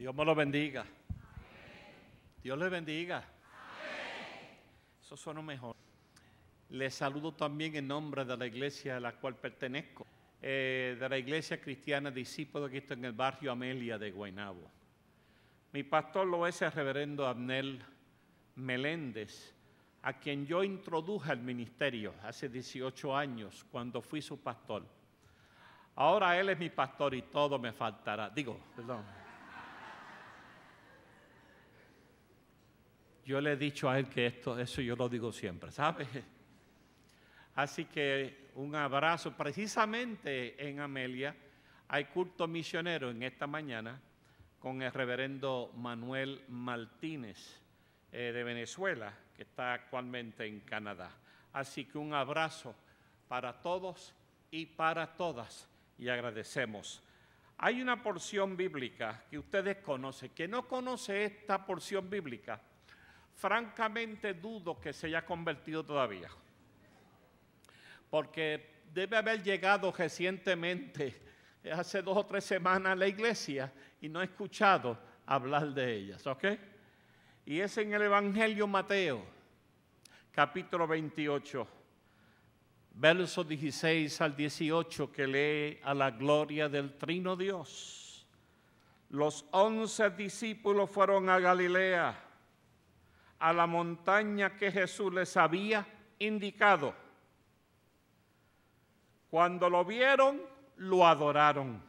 Dios me lo bendiga. Dios le bendiga. Eso suena mejor. Les saludo también en nombre de la iglesia a la cual pertenezco, eh, de la iglesia cristiana Discípulo de Cristo en el barrio Amelia de Guainabo. Mi pastor lo es el reverendo Abnel Meléndez, a quien yo introduje al ministerio hace 18 años cuando fui su pastor. Ahora él es mi pastor y todo me faltará. Digo, perdón. Yo le he dicho a él que esto, eso yo lo digo siempre, ¿sabes? Así que un abrazo. Precisamente en Amelia hay culto misionero en esta mañana con el reverendo Manuel Martínez eh, de Venezuela, que está actualmente en Canadá. Así que un abrazo para todos y para todas y agradecemos. Hay una porción bíblica que ustedes conocen. que no conoce esta porción bíblica, francamente dudo que se haya convertido todavía, porque debe haber llegado recientemente, hace dos o tres semanas, a la iglesia y no he escuchado hablar de ellas, ¿ok? Y es en el Evangelio Mateo, capítulo 28, verso 16 al 18, que lee a la gloria del Trino Dios. Los once discípulos fueron a Galilea a la montaña que Jesús les había indicado. Cuando lo vieron, lo adoraron,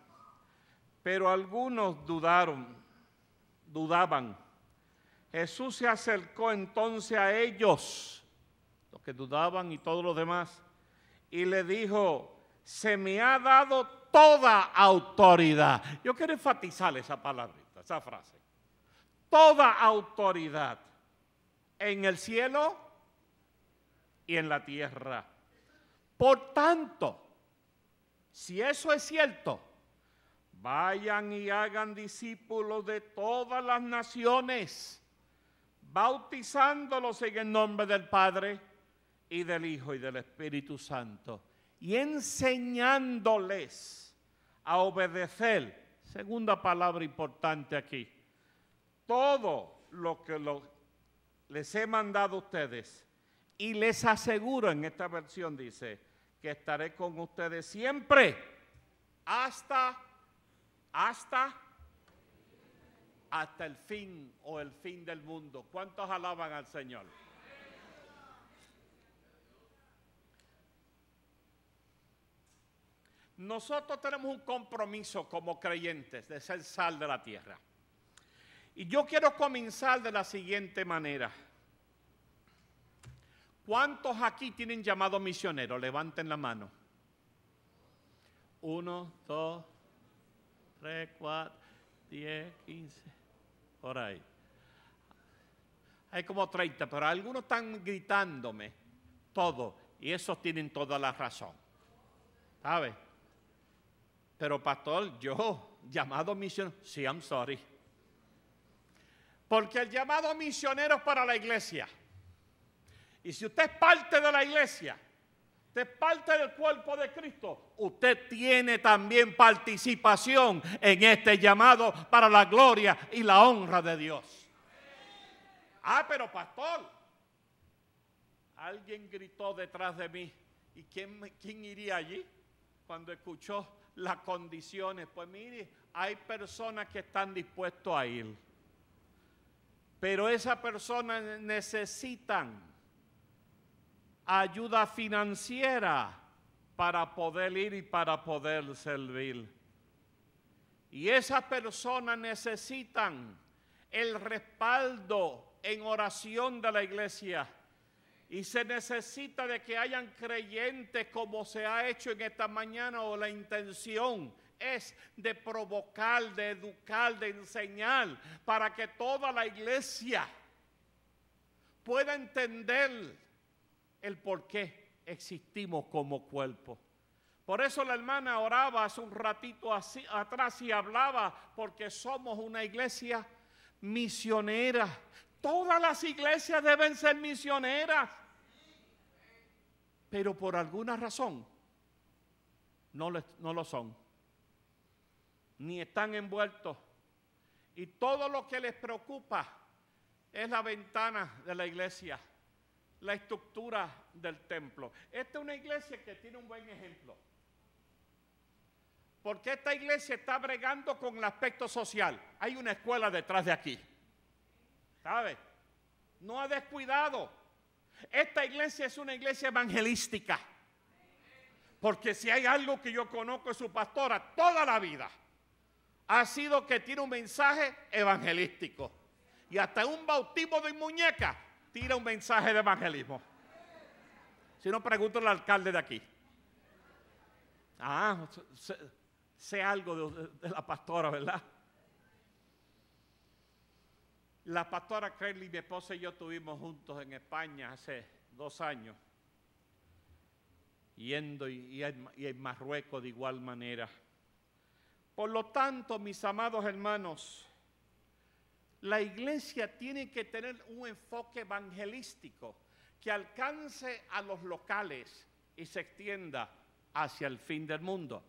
pero algunos dudaron, dudaban. Jesús se acercó entonces a ellos, los que dudaban y todos los demás, y le dijo, se me ha dado toda autoridad. Yo quiero enfatizar esa palabrita, esa frase. Toda autoridad en el cielo y en la tierra. Por tanto, si eso es cierto, vayan y hagan discípulos de todas las naciones, bautizándolos en el nombre del Padre y del Hijo y del Espíritu Santo, y enseñándoles a obedecer, segunda palabra importante aquí, todo lo que los les he mandado a ustedes y les aseguro, en esta versión dice, que estaré con ustedes siempre hasta, hasta, hasta el fin o el fin del mundo. ¿Cuántos alaban al Señor? Nosotros tenemos un compromiso como creyentes de ser sal de la tierra. Y yo quiero comenzar de la siguiente manera. ¿Cuántos aquí tienen llamado misionero? Levanten la mano. Uno, dos, tres, cuatro, diez, quince, por ahí. Hay como 30, pero algunos están gritándome todo. Y esos tienen toda la razón. ¿Sabe? Pero pastor, yo, llamado misionero, sí, I'm sorry. Porque el llamado a misioneros para la iglesia. Y si usted es parte de la iglesia, usted es parte del cuerpo de Cristo, usted tiene también participación en este llamado para la gloria y la honra de Dios. Ah, pero pastor, alguien gritó detrás de mí. ¿Y quién, iría allí? Cuando escuchó las condiciones, pues mire, hay personas que están dispuestas a ir pero esas personas necesitan ayuda financiera para poder ir y para poder servir. Y esas personas necesitan el respaldo en oración de la iglesia. Y se necesita de que hayan creyentes como se ha hecho en esta mañana o la intención es de provocar, de educar, de enseñar, para que toda la iglesia pueda entender el por qué existimos como cuerpo. Por eso la hermana oraba hace un ratito atrás y hablaba, porque somos una iglesia misionera. Todas las iglesias deben ser misioneras. Pero por alguna razón no lo son ni están envueltos. Y todo lo que les preocupa es la ventana de la iglesia, la estructura del templo. Esta es una iglesia que tiene un buen ejemplo. Porque esta iglesia está bregando con el aspecto social. Hay una escuela detrás de aquí. ¿Sabe? No ha descuidado. Esta iglesia es una iglesia evangelística. Porque si hay algo que yo conozco es su pastora toda la vida ha sido que tiene un mensaje evangelístico. Y hasta un bautismo de muñeca tira un mensaje de evangelismo. Si no, pregunto al alcalde de aquí. Ah, sé, algo de, la pastora, ¿verdad? La pastora Kelly, mi esposa y yo estuvimos juntos en España hace dos años, yendo y en Marruecos de igual manera. Por lo tanto, mis amados hermanos, la iglesia tiene que tener un enfoque evangelístico que alcance a los locales y se extienda hacia el fin del mundo.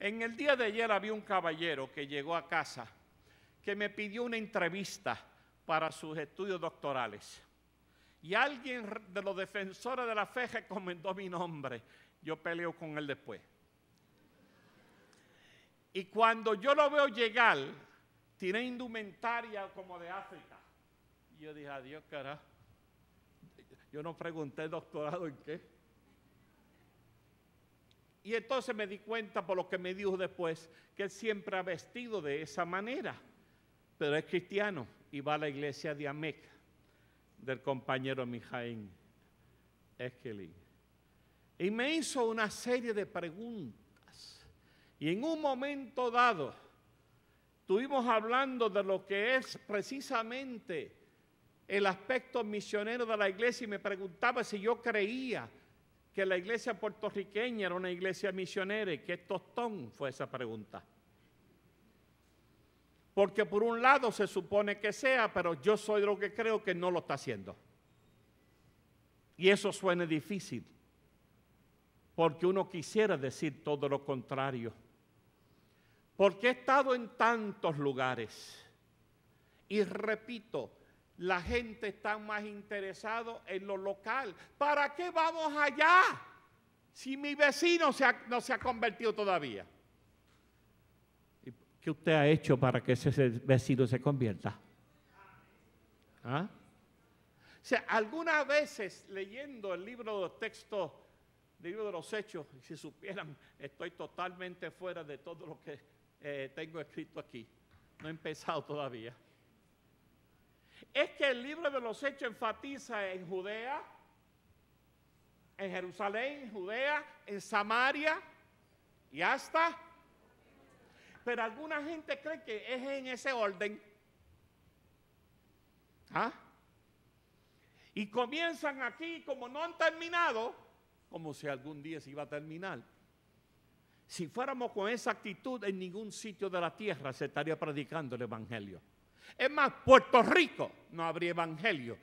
En el día de ayer había un caballero que llegó a casa que me pidió una entrevista para sus estudios doctorales. Y alguien de los defensores de la fe recomendó mi nombre. Yo peleo con él después. Y cuando yo lo veo llegar, tiene indumentaria como de África. Y yo dije, adiós, carajo. Yo no pregunté doctorado en qué. Y entonces me di cuenta por lo que me dijo después, que él siempre ha vestido de esa manera, pero es cristiano y va a la iglesia de Ameca, del compañero Mijaín Esquelín. Y me hizo una serie de preguntas y en un momento dado, estuvimos hablando de lo que es precisamente el aspecto misionero de la iglesia y me preguntaba si yo creía que la iglesia puertorriqueña era una iglesia misionera y qué tostón fue esa pregunta. Porque por un lado se supone que sea, pero yo soy de lo que creo que no lo está haciendo. Y eso suena difícil, porque uno quisiera decir todo lo contrario porque he estado en tantos lugares. Y repito, la gente está más interesada en lo local. ¿Para qué vamos allá si mi vecino no se ha convertido todavía? ¿Qué usted ha hecho para que ese vecino se convierta? ¿Ah? O sea, algunas veces leyendo el libro de los textos, el libro de los hechos, si supieran, estoy totalmente fuera de todo lo que eh, tengo escrito aquí. No he empezado todavía. Es que el libro de los Hechos enfatiza en Judea, en Jerusalén, en Judea, en Samaria y hasta. Pero alguna gente cree que es en ese orden. ¿Ah? Y comienzan aquí como no han terminado, como si algún día se iba a terminar. Si fuéramos con esa actitud, en ningún sitio de la tierra se estaría predicando el Evangelio. Es más, Puerto Rico no habría Evangelio,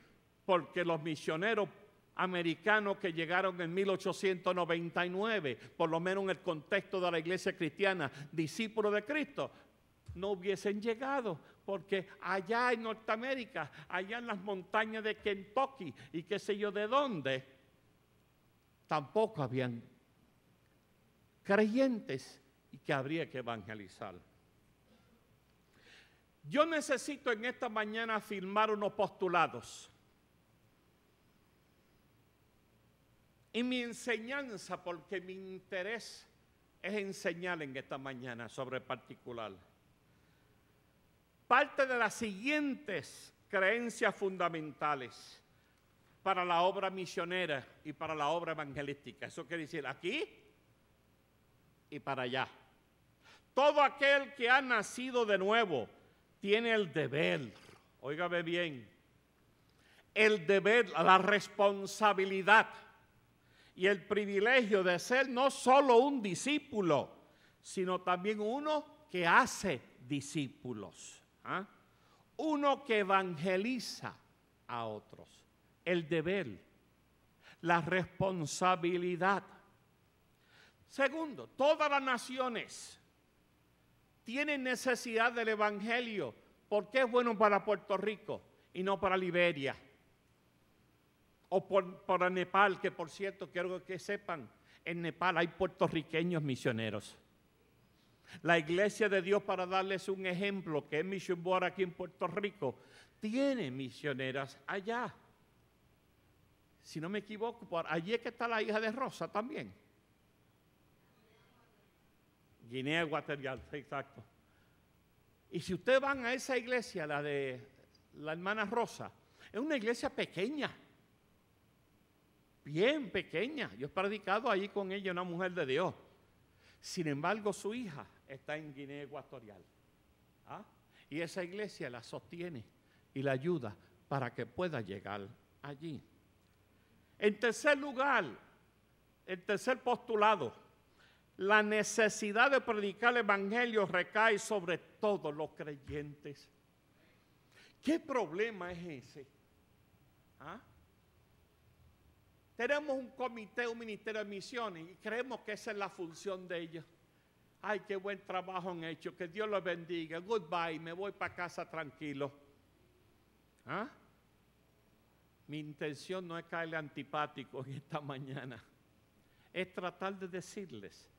porque los misioneros americanos que llegaron en 1899, por lo menos en el contexto de la iglesia cristiana, discípulos de Cristo, no hubiesen llegado, porque allá en Norteamérica, allá en las montañas de Kentucky y qué sé yo de dónde, tampoco habían creyentes y que habría que evangelizar. Yo necesito en esta mañana firmar unos postulados. Y mi enseñanza, porque mi interés es enseñar en esta mañana sobre particular. Parte de las siguientes creencias fundamentales para la obra misionera y para la obra evangelística. Eso quiere decir, aquí y para allá. Todo aquel que ha nacido de nuevo tiene el deber, óigame bien, el deber, la responsabilidad y el privilegio de ser no solo un discípulo, sino también uno que hace discípulos, ¿ah? uno que evangeliza a otros, el deber, la responsabilidad Segundo, todas las naciones tienen necesidad del Evangelio porque es bueno para Puerto Rico y no para Liberia o para Nepal, que por cierto quiero que sepan, en Nepal hay puertorriqueños misioneros. La iglesia de Dios, para darles un ejemplo, que es Mission Board aquí en Puerto Rico, tiene misioneras allá. Si no me equivoco, allí es que está la hija de Rosa también. Guinea Ecuatorial, exacto. Y si ustedes van a esa iglesia, la de la hermana Rosa, es una iglesia pequeña, bien pequeña. Yo he predicado ahí con ella, una mujer de Dios. Sin embargo, su hija está en Guinea Ecuatorial. ¿Ah? Y esa iglesia la sostiene y la ayuda para que pueda llegar allí. En tercer lugar, el tercer postulado, la necesidad de predicar el Evangelio recae sobre todos los creyentes. ¿Qué problema es ese? ¿Ah? Tenemos un comité, un ministerio de misiones y creemos que esa es la función de ellos. Ay, qué buen trabajo han hecho, que Dios los bendiga. Goodbye, me voy para casa tranquilo. ¿Ah? Mi intención no es caerle antipático en esta mañana, es tratar de decirles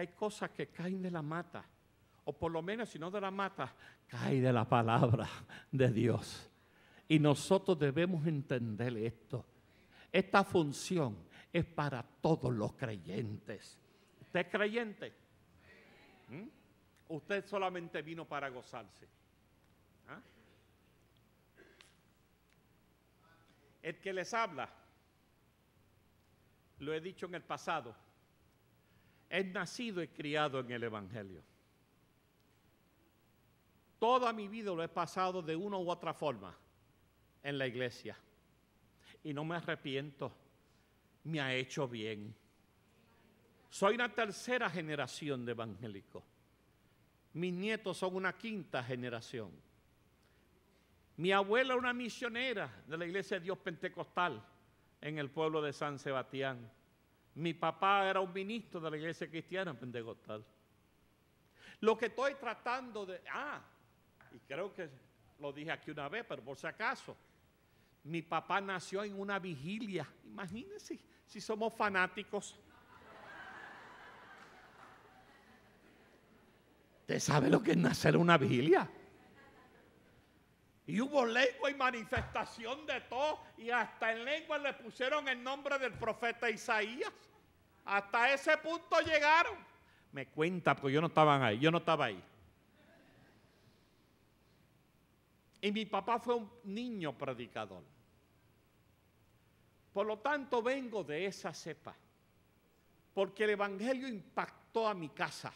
hay cosas que caen de la mata, o por lo menos si no de la mata, cae de la palabra de Dios. Y nosotros debemos entender esto. Esta función es para todos los creyentes. ¿Usted es creyente? ¿Mm? Usted solamente vino para gozarse. ¿Ah? El que les habla, lo he dicho en el pasado, He nacido y criado en el Evangelio. Toda mi vida lo he pasado de una u otra forma en la iglesia. Y no me arrepiento. Me ha hecho bien. Soy una tercera generación de evangélicos. Mis nietos son una quinta generación. Mi abuela una misionera de la iglesia de Dios Pentecostal en el pueblo de San Sebastián. Mi papá era un ministro de la iglesia cristiana pentecostal. Lo que estoy tratando de... Ah, y creo que lo dije aquí una vez, pero por si acaso, mi papá nació en una vigilia. Imagínense si somos fanáticos. ¿Usted sabe lo que es nacer en una vigilia? Y hubo lengua y manifestación de todo, y hasta en lengua le pusieron el nombre del profeta Isaías. Hasta ese punto llegaron. Me cuenta, porque yo no estaba ahí, yo no estaba ahí. Y mi papá fue un niño predicador. Por lo tanto, vengo de esa cepa. Porque el Evangelio impactó a mi casa.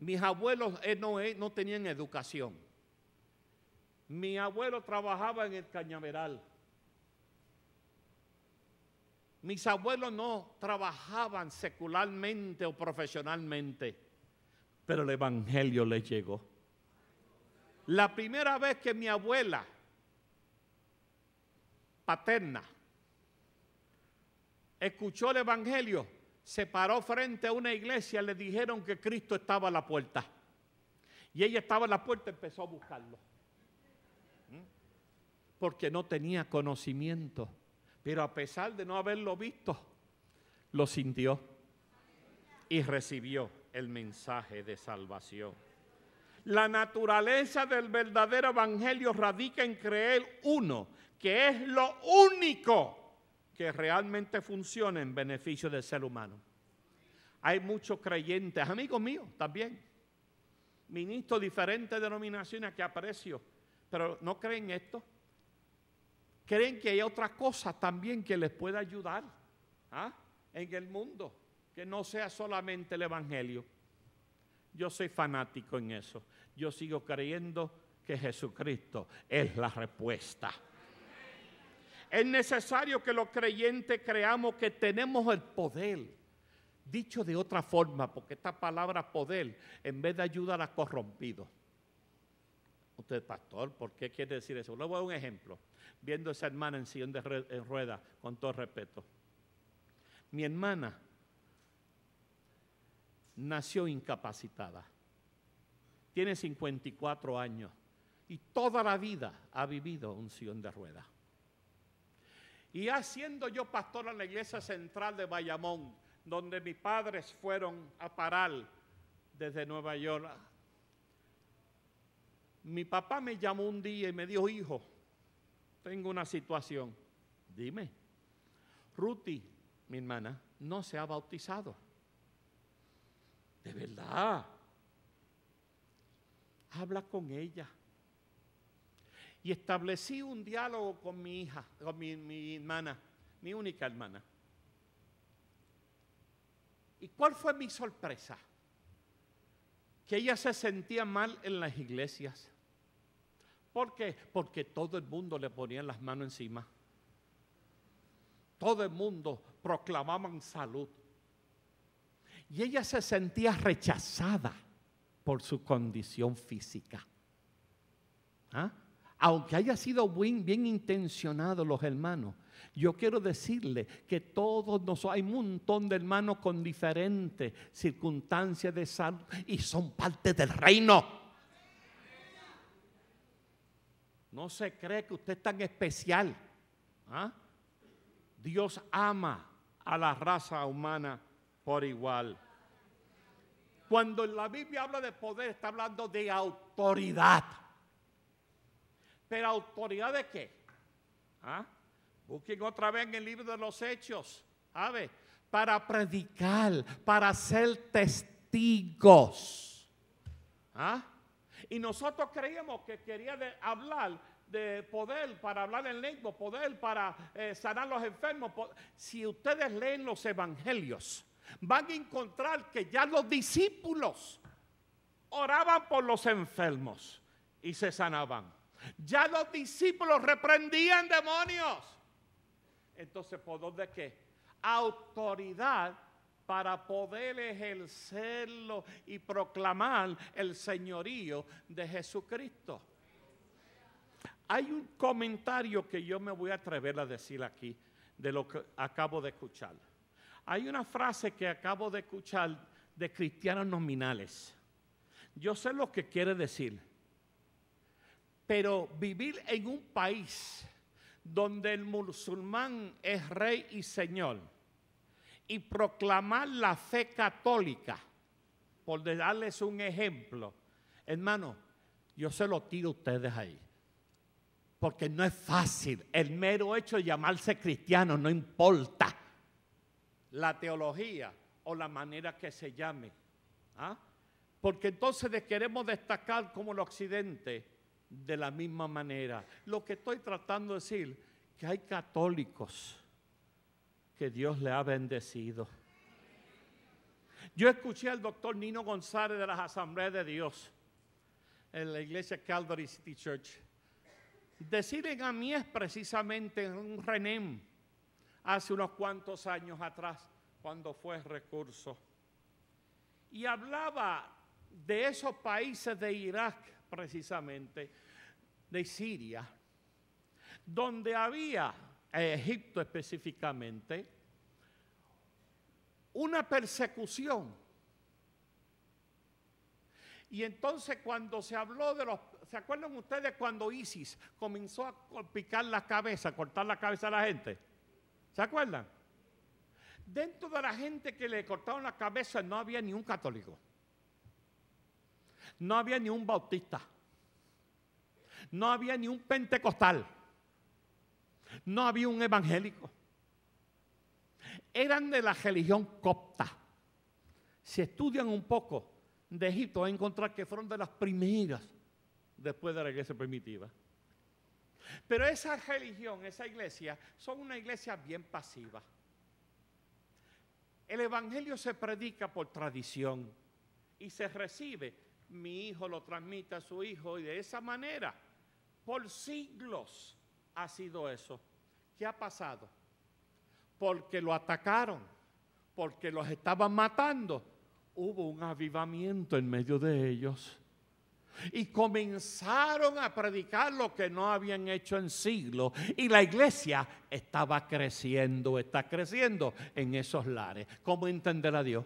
Mis abuelos eh, eh, no tenían educación. Mi abuelo trabajaba en el cañaveral. Mis abuelos no trabajaban secularmente o profesionalmente, pero el Evangelio les llegó. La primera vez que mi abuela paterna escuchó el Evangelio, se paró frente a una iglesia, le dijeron que Cristo estaba a la puerta. Y ella estaba a la puerta y empezó a buscarlo. ¿Mm? Porque no tenía conocimiento. Pero a pesar de no haberlo visto, lo sintió y recibió el mensaje de salvación. La naturaleza del verdadero evangelio radica en creer uno, que es lo único que realmente funciona en beneficio del ser humano. Hay muchos creyentes, amigos míos también, ministros diferentes denominaciones que aprecio, pero no creen esto creen que hay otra cosa también que les pueda ayudar ¿ah? en el mundo, que no sea solamente el Evangelio. Yo soy fanático en eso. Yo sigo creyendo que Jesucristo es la respuesta. Es necesario que los creyentes creamos que tenemos el poder. Dicho de otra forma, porque esta palabra poder en vez de ayudar a corrompido. Usted, pastor, ¿por qué quiere decir eso? Le voy a dar un ejemplo. Viendo a esa hermana en sillón de ruedas, con todo respeto. Mi hermana nació incapacitada. Tiene 54 años y toda la vida ha vivido un sillón de rueda. Y haciendo yo pastor en la iglesia central de Bayamón, donde mis padres fueron a parar desde Nueva York mi papá me llamó un día y me dijo, hijo, tengo una situación. Dime, Ruti, mi hermana, no se ha bautizado. De verdad. Habla con ella. Y establecí un diálogo con mi hija, con mi, hermana, mi única hermana. ¿Y cuál fue mi sorpresa? Que ella se sentía mal en las iglesias. ¿Por qué? Porque todo el mundo le ponía las manos encima. Todo el mundo proclamaban salud. Y ella se sentía rechazada por su condición física. ¿Ah? Aunque haya sido bien, bien intencionado los hermanos, yo quiero decirle que todos nosotros, hay un montón de hermanos con diferentes circunstancias de salud y son parte del reino. No se cree que usted es tan especial. ¿ah? Dios ama a la raza humana por igual. Cuando la Biblia habla de poder, está hablando de autoridad. ¿Pero autoridad de qué? ¿Ah? Busquen otra vez en el libro de los Hechos. ¿Sabe? Para predicar, para ser testigos. ¿Ah? Y nosotros creíamos que quería hablar de poder para hablar en lengua, poder para eh, sanar los enfermos. Si ustedes leen los evangelios, van a encontrar que ya los discípulos oraban por los enfermos y se sanaban. Ya los discípulos reprendían demonios. Entonces, ¿por dónde qué? Autoridad para poder ejercerlo y proclamar el señorío de Jesucristo. Hay un comentario que yo me voy a atrever a decir aquí de lo que acabo de escuchar. Hay una frase que acabo de escuchar de cristianos nominales. Yo sé lo que quiere decir, pero vivir en un país donde el musulmán es rey y señor y proclamar la fe católica, por darles un ejemplo, hermano, yo se lo tiro a ustedes ahí. Porque no es fácil. El mero hecho de llamarse cristiano no importa. La teología o la manera que se llame. ¿ah? Porque entonces queremos destacar como el occidente de la misma manera. Lo que estoy tratando de decir, que hay católicos que Dios le ha bendecido. Yo escuché al doctor Nino González de las Asambleas de Dios en la iglesia Calvary City Church. Decir en es precisamente un renem hace unos cuantos años atrás, cuando fue recurso. Y hablaba de esos países de Irak precisamente, de Siria, donde había a Egipto específicamente, una persecución. Y entonces cuando se habló de los, ¿se acuerdan ustedes cuando ISIS comenzó a picar la cabeza, cortar la cabeza a la gente? ¿Se acuerdan? Dentro de la gente que le cortaron la cabeza no había ni un católico, no había ni un bautista, no había ni un pentecostal, no había un evangélico. Eran de la religión copta. Si estudian un poco de Egipto, van a encontrar que fueron de las primeras después de la iglesia primitiva. Pero esa religión, esa iglesia, son una iglesia bien pasiva. El Evangelio se predica por tradición y se recibe. Mi hijo lo transmite a su hijo y de esa manera, por siglos, ha sido eso. ¿Qué ha pasado? Porque lo atacaron, porque los estaban matando, hubo un avivamiento en medio de ellos. Y comenzaron a predicar lo que no habían hecho en siglos. Y la iglesia estaba creciendo, está creciendo en esos lares. ¿Cómo entender a Dios?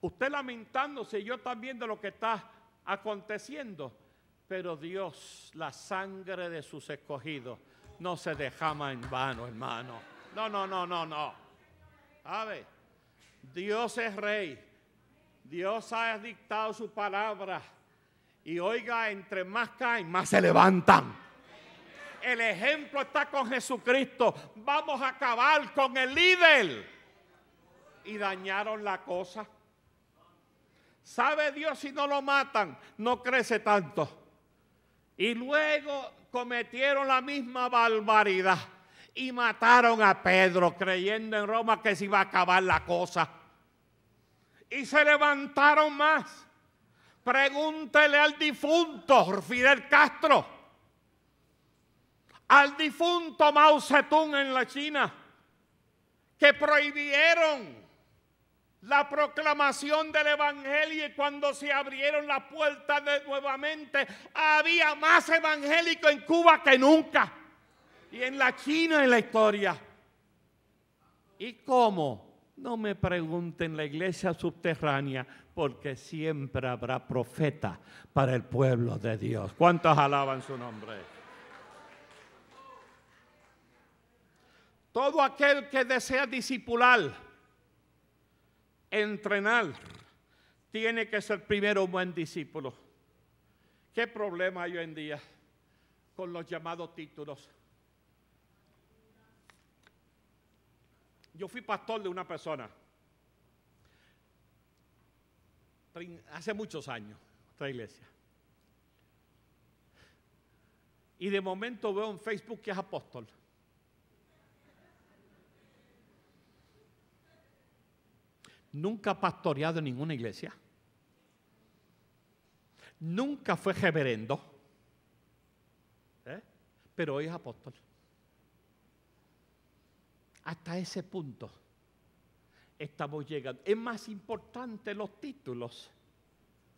Usted lamentándose, yo también de lo que está aconteciendo pero Dios, la sangre de sus escogidos, no se más en vano, hermano. No, no, no, no, no. ¿Sabe? Dios es rey. Dios ha dictado su palabra. Y oiga, entre más caen, más se levantan. El ejemplo está con Jesucristo. Vamos a acabar con el líder. Y dañaron la cosa. ¿Sabe Dios si no lo matan? No crece tanto. Y luego cometieron la misma barbaridad y mataron a Pedro creyendo en Roma que se iba a acabar la cosa. Y se levantaron más. Pregúntele al difunto Fidel Castro, al difunto Mao Zedong en la China, que prohibieron la proclamación del Evangelio y cuando se abrieron las puertas de nuevamente, había más evangélicos en Cuba que nunca. Y en la China en la historia. ¿Y cómo? No me pregunten la iglesia subterránea, porque siempre habrá profeta para el pueblo de Dios. ¿Cuántos alaban su nombre? Todo aquel que desea disipular entrenar, tiene que ser primero un buen discípulo. ¿Qué problema hay hoy en día con los llamados títulos? Yo fui pastor de una persona hace muchos años, otra iglesia. Y de momento veo en Facebook que es apóstol. nunca ha pastoreado en ninguna iglesia, nunca fue reverendo, ¿Eh? pero hoy es apóstol. Hasta ese punto estamos llegando. Es más importante los títulos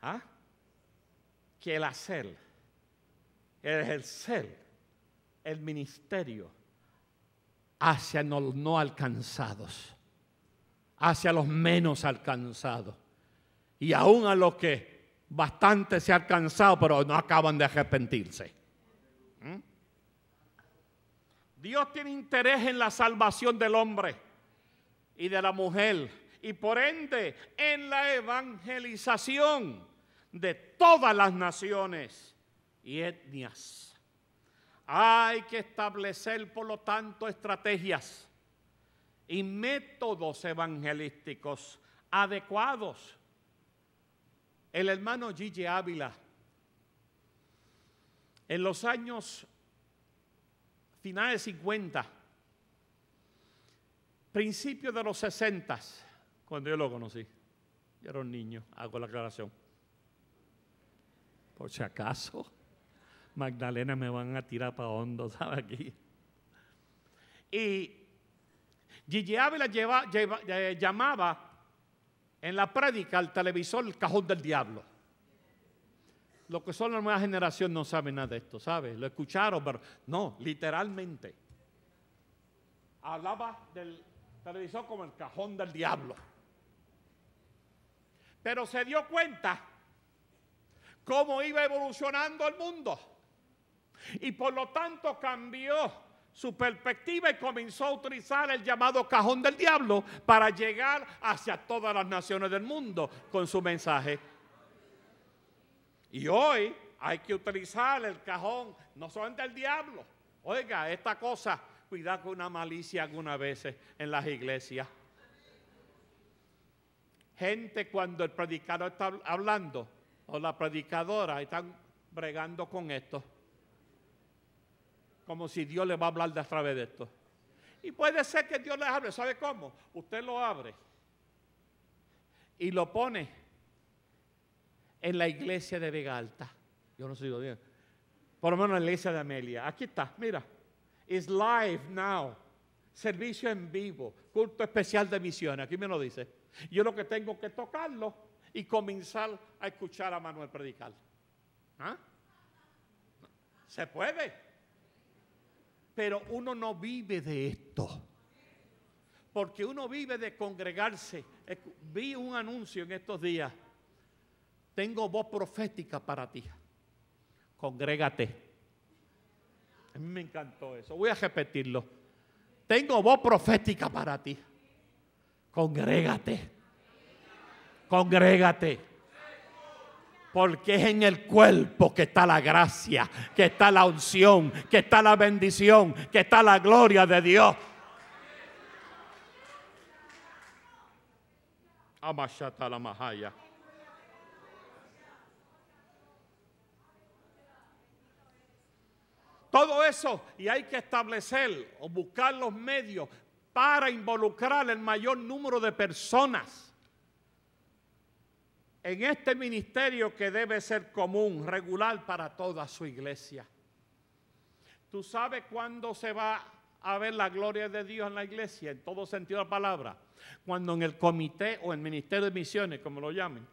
¿ah? que el hacer, el ejercer, el ministerio hacia los no alcanzados hacia los menos alcanzados. Y aún a los que bastante se ha alcanzado, pero no acaban de arrepentirse. ¿Mm? Dios tiene interés en la salvación del hombre y de la mujer y por ende en la evangelización de todas las naciones y etnias. Hay que establecer, por lo tanto, estrategias y métodos evangelísticos adecuados. El hermano Gigi Ávila, en los años finales 50, principios de los 60, cuando yo lo conocí, yo era un niño, hago la aclaración. Por si acaso, Magdalena me van a tirar para hondo, ¿sabe aquí? Y Gigi Ávila eh, llamaba en la prédica al televisor el cajón del diablo. Lo que son la nueva generación no saben nada de esto, ¿sabes? Lo escucharon, pero no, literalmente. Hablaba del televisor como el cajón del diablo. Pero se dio cuenta cómo iba evolucionando el mundo. Y por lo tanto cambió su perspectiva y comenzó a utilizar el llamado cajón del diablo para llegar hacia todas las naciones del mundo con su mensaje. Y hoy hay que utilizar el cajón, no solamente el diablo. Oiga, esta cosa, cuidado con una malicia algunas veces en las iglesias. Gente cuando el predicador está hablando o la predicadora están bregando con esto como si Dios le va a hablar de a través de esto. Y puede ser que Dios le hable, ¿sabe cómo? Usted lo abre y lo pone en la iglesia de Vega Alta. Yo no sé si Por lo menos en la iglesia de Amelia. Aquí está, mira. It's live now. Servicio en vivo. Culto especial de misiones. Aquí me lo dice. Yo lo que tengo que tocarlo y comenzar a escuchar a Manuel predicar. ¿Ah? Se puede. Pero uno no vive de esto. Porque uno vive de congregarse. Vi un anuncio en estos días. Tengo voz profética para ti. Congrégate. A mí me encantó eso. Voy a repetirlo. Tengo voz profética para ti. Congrégate. Congrégate. Porque es en el cuerpo que está la gracia, que está la unción, que está la bendición, que está la gloria de Dios. Todo eso, y hay que establecer o buscar los medios para involucrar el mayor número de personas en este ministerio que debe ser común, regular para toda su iglesia. ¿Tú sabes cuándo se va a ver la gloria de Dios en la iglesia, en todo sentido de la palabra? Cuando en el comité o el ministerio de misiones, como lo llamen,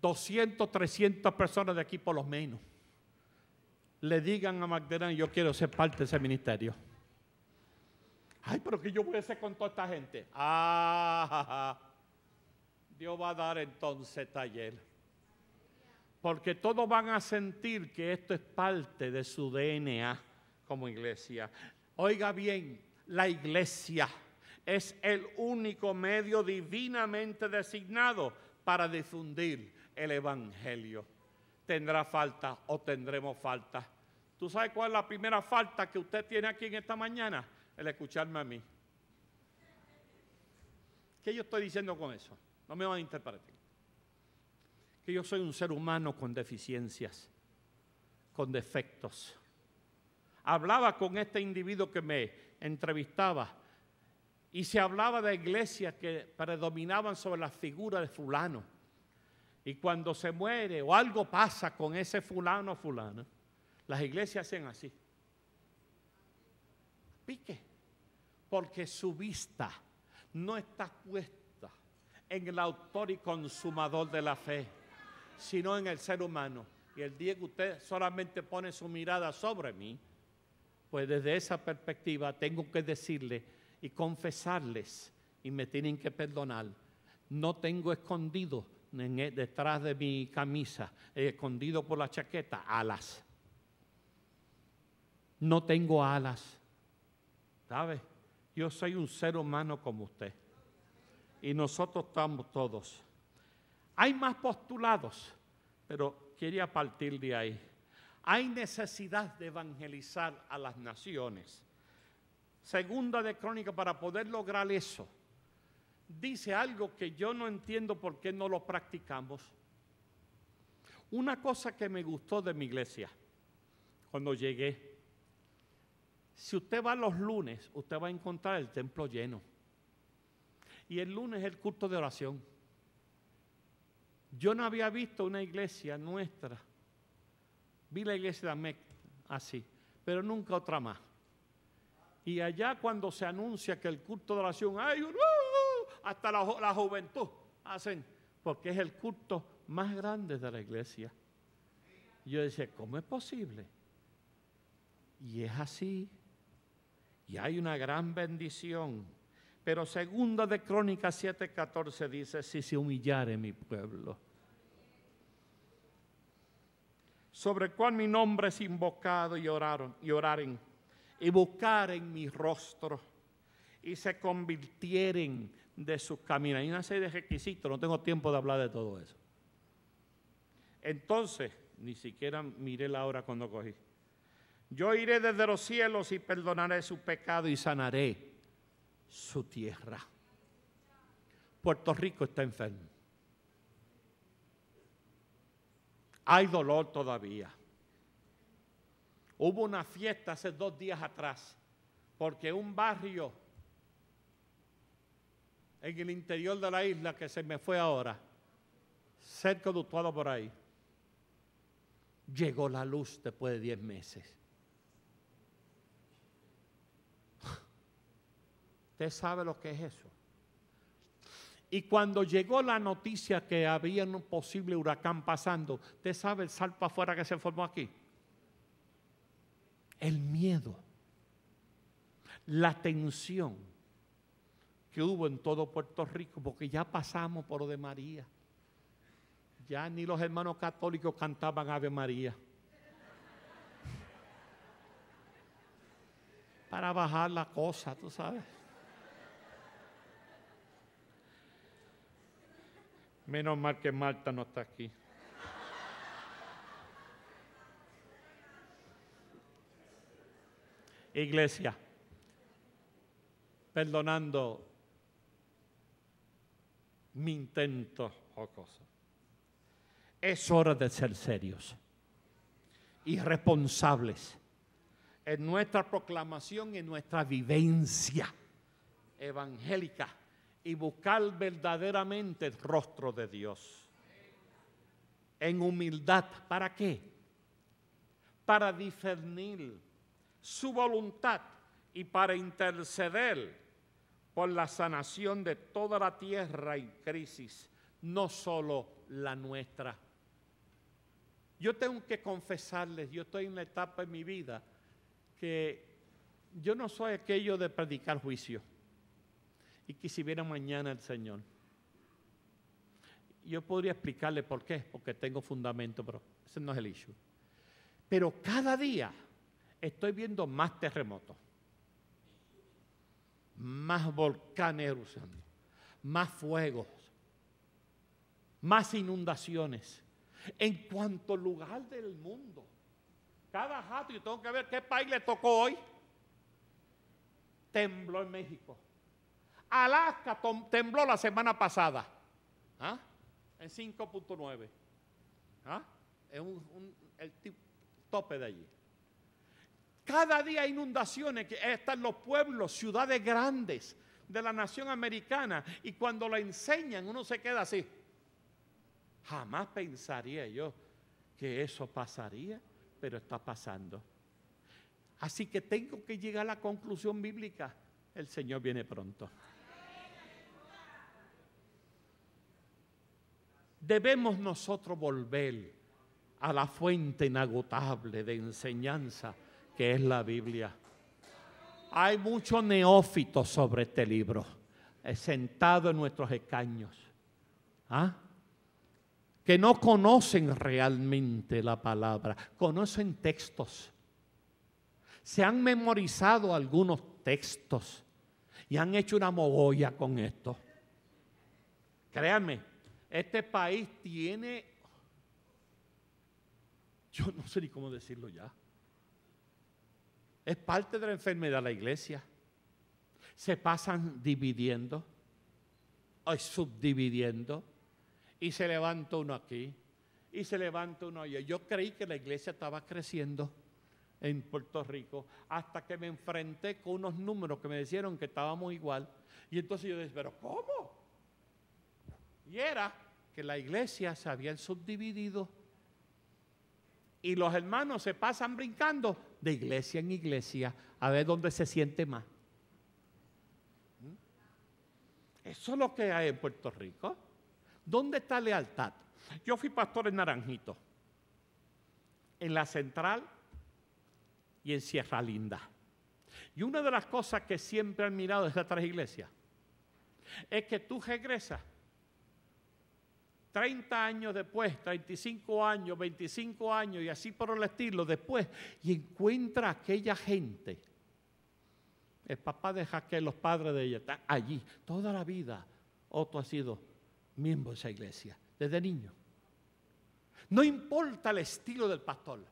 200, 300 personas de aquí por lo menos, le digan a Magdalena, yo quiero ser parte de ese ministerio ay, pero que yo voy a con toda esta gente? Ah, Dios va a dar entonces taller. Porque todos van a sentir que esto es parte de su DNA como iglesia. Oiga bien, la iglesia es el único medio divinamente designado para difundir el Evangelio. Tendrá falta o tendremos falta. ¿Tú sabes cuál es la primera falta que usted tiene aquí en esta mañana? el escucharme a mí. ¿Qué yo estoy diciendo con eso? No me van a interpretar. Que yo soy un ser humano con deficiencias, con defectos. Hablaba con este individuo que me entrevistaba y se hablaba de iglesias que predominaban sobre la figura de fulano. Y cuando se muere o algo pasa con ese fulano o fulana, las iglesias hacen así pique, porque su vista no está puesta en el autor y consumador de la fe, sino en el ser humano. Y el día que usted solamente pone su mirada sobre mí, pues desde esa perspectiva tengo que decirle y confesarles, y me tienen que perdonar, no tengo escondido e, detrás de mi camisa, eh, escondido por la chaqueta, alas. No tengo alas. ¿Sabe? Yo soy un ser humano como usted. Y nosotros estamos todos. Hay más postulados, pero quería partir de ahí. Hay necesidad de evangelizar a las naciones. Segunda de Crónica, para poder lograr eso, dice algo que yo no entiendo por qué no lo practicamos. Una cosa que me gustó de mi iglesia cuando llegué, si usted va los lunes, usted va a encontrar el templo lleno. Y el lunes es el culto de oración. Yo no había visto una iglesia nuestra. Vi la iglesia de Amec así, pero nunca otra más. Y allá cuando se anuncia que el culto de oración, hay uh, uh! hasta la, la juventud hacen, porque es el culto más grande de la iglesia. Yo decía, ¿cómo es posible? Y es así. Y hay una gran bendición. Pero segunda de Crónicas 7:14 dice, si se humillare mi pueblo, sobre el cual mi nombre es invocado y oraron, y oraren, y buscaren mi rostro, y se convirtieren de sus caminos. Hay una serie de requisitos, no tengo tiempo de hablar de todo eso. Entonces, ni siquiera miré la hora cuando cogí. Yo iré desde los cielos y perdonaré su pecado y sanaré su tierra. Puerto Rico está enfermo. Hay dolor todavía. Hubo una fiesta hace dos días atrás porque un barrio en el interior de la isla que se me fue ahora, cerca de Utuado por ahí, llegó la luz después de diez meses. Usted sabe lo que es eso. Y cuando llegó la noticia que había un posible huracán pasando, usted sabe el salto afuera que se formó aquí. El miedo, la tensión que hubo en todo Puerto Rico, porque ya pasamos por lo de María. Ya ni los hermanos católicos cantaban Ave María. Para bajar la cosa, tú sabes. Menos mal que Marta no está aquí. Iglesia, perdonando mi intento o cosa. Es hora de ser serios y responsables en nuestra proclamación y en nuestra vivencia evangélica y buscar verdaderamente el rostro de Dios. En humildad, ¿para qué? Para discernir su voluntad y para interceder por la sanación de toda la tierra y crisis, no solo la nuestra. Yo tengo que confesarles, yo estoy en la etapa en mi vida que yo no soy aquello de predicar juicio y quisiera mañana el Señor. Yo podría explicarle por qué, porque tengo fundamento, pero ese no es el issue. Pero cada día estoy viendo más terremotos, más volcanes más fuegos, más inundaciones en cuanto lugar del mundo. Cada rato yo tengo que ver qué país le tocó hoy. Tembló en México. Alaska tembló la semana pasada, ¿Ah? en 5.9. ¿Ah? Es un, el tope de allí. Cada día hay inundaciones, que están los pueblos, ciudades grandes de la nación americana, y cuando lo enseñan uno se queda así. Jamás pensaría yo que eso pasaría, pero está pasando. Así que tengo que llegar a la conclusión bíblica, el Señor viene pronto. debemos nosotros volver a la fuente inagotable de enseñanza que es la Biblia. Hay muchos neófitos sobre este libro, eh, sentados en nuestros escaños, ¿ah? que no conocen realmente la palabra, conocen textos, se han memorizado algunos textos y han hecho una mogolla con esto. Créanme, este país tiene, yo no sé ni cómo decirlo ya, es parte de la enfermedad de la iglesia. Se pasan dividiendo, o subdividiendo, y se levanta uno aquí, y se levanta uno allá. Yo creí que la iglesia estaba creciendo en Puerto Rico hasta que me enfrenté con unos números que me dijeron que estábamos igual. Y entonces yo dije, pero ¿cómo? Y era que la iglesia se había subdividido y los hermanos se pasan brincando de iglesia en iglesia a ver dónde se siente más. ¿Mm? Eso es lo que hay en Puerto Rico. ¿Dónde está lealtad? Yo fui pastor en Naranjito, en la central y en Sierra Linda. Y una de las cosas que siempre han mirado estas tres iglesias es que tú regresas 30 años después, 35 años, 25 años y así por el estilo después, y encuentra a aquella gente. El papá de Jaquel, los padres de ella, están allí. Toda la vida Otto ha sido miembro de esa iglesia, desde niño. No importa el estilo del pastor.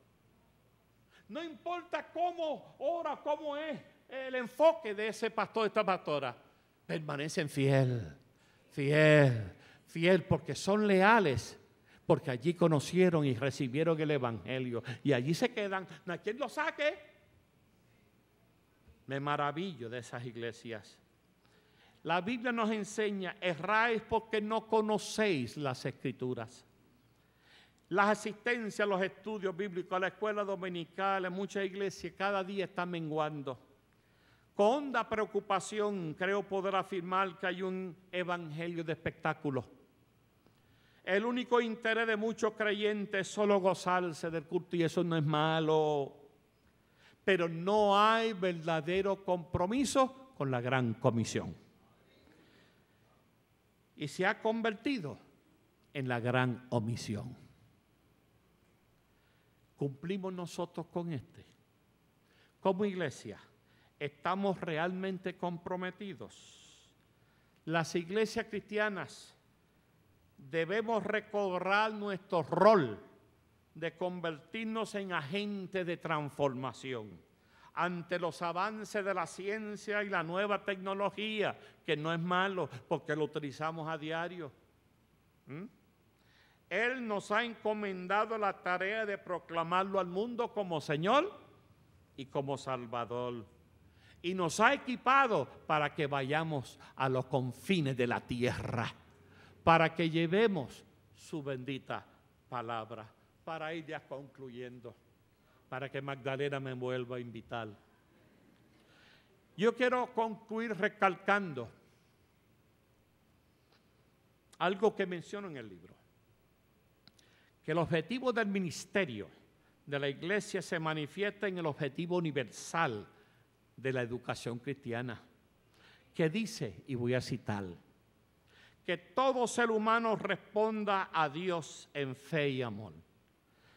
No importa cómo ora, cómo es el enfoque de ese pastor, esta pastora. Permanecen fiel, fiel, fiel, porque son leales, porque allí conocieron y recibieron el Evangelio. Y allí se quedan. No hay quien lo saque. Me maravillo de esas iglesias. La Biblia nos enseña, erráis porque no conocéis las escrituras. Las asistencias, a los estudios bíblicos, a la escuela dominical, en muchas iglesias, cada día están menguando. Con honda preocupación, creo poder afirmar que hay un evangelio de espectáculos. El único interés de muchos creyentes es solo gozarse del culto y eso no es malo. Pero no hay verdadero compromiso con la gran comisión. Y se ha convertido en la gran omisión. ¿Cumplimos nosotros con este? Como iglesia, ¿estamos realmente comprometidos? Las iglesias cristianas debemos recobrar nuestro rol de convertirnos en agentes de transformación ante los avances de la ciencia y la nueva tecnología, que no es malo porque lo utilizamos a diario. ¿Mm? Él nos ha encomendado la tarea de proclamarlo al mundo como Señor y como Salvador. Y nos ha equipado para que vayamos a los confines de la tierra para que llevemos su bendita palabra, para ir ya concluyendo, para que Magdalena me vuelva a invitar. Yo quiero concluir recalcando algo que menciono en el libro, que el objetivo del ministerio de la iglesia se manifiesta en el objetivo universal de la educación cristiana, que dice, y voy a citar, que todo ser humano responda a Dios en fe y amor,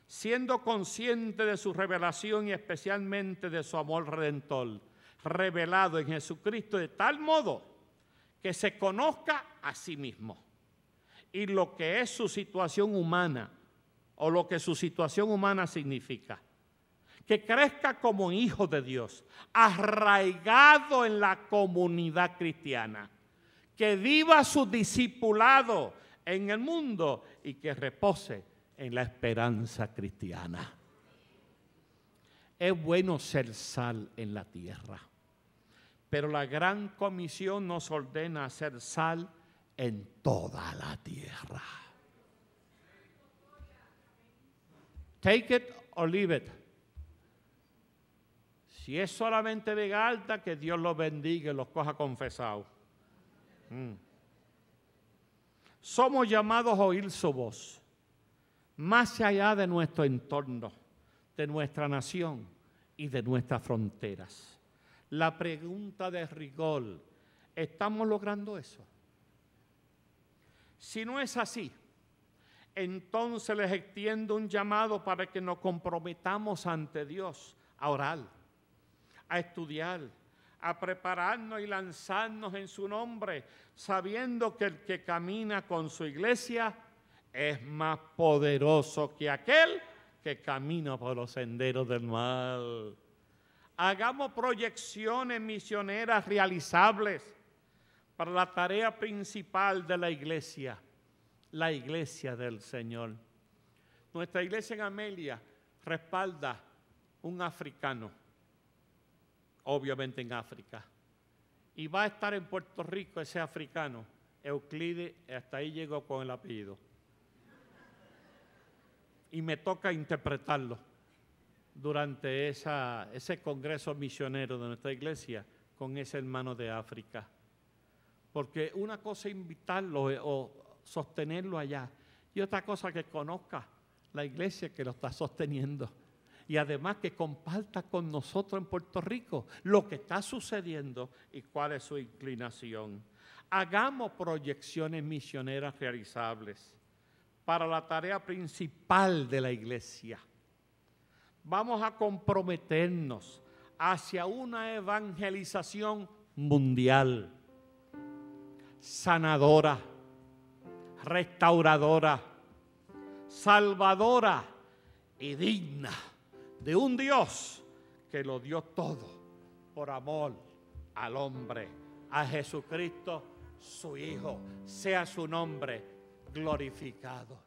siendo consciente de su revelación y especialmente de su amor redentor, revelado en Jesucristo de tal modo que se conozca a sí mismo y lo que es su situación humana o lo que su situación humana significa. Que crezca como hijo de Dios, arraigado en la comunidad cristiana que viva su discipulado en el mundo y que repose en la esperanza cristiana. Es bueno ser sal en la tierra, pero la gran comisión nos ordena ser sal en toda la tierra. Take it or leave it. Si es solamente vega alta, que Dios los bendiga y los coja confesados. Somos llamados a oír su voz, más allá de nuestro entorno, de nuestra nación y de nuestras fronteras. La pregunta de Rigol, ¿estamos logrando eso? Si no es así, entonces les extiendo un llamado para que nos comprometamos ante Dios a orar, a estudiar, a prepararnos y lanzarnos en su nombre, sabiendo que el que camina con su iglesia es más poderoso que aquel que camina por los senderos del mal. Hagamos proyecciones misioneras realizables para la tarea principal de la iglesia, la iglesia del Señor. Nuestra iglesia en Amelia respalda un africano obviamente en África. Y va a estar en Puerto Rico ese africano, Euclides, hasta ahí llegó con el apellido. Y me toca interpretarlo durante esa, ese congreso misionero de nuestra iglesia con ese hermano de África. Porque una cosa es invitarlo eh, o sostenerlo allá y otra cosa que conozca la iglesia que lo está sosteniendo y además que comparta con nosotros en Puerto Rico lo que está sucediendo y cuál es su inclinación. Hagamos proyecciones misioneras realizables para la tarea principal de la iglesia. Vamos a comprometernos hacia una evangelización mundial, sanadora, restauradora, salvadora y digna de un Dios que lo dio todo por amor al hombre, a Jesucristo su Hijo. Sea su nombre glorificado.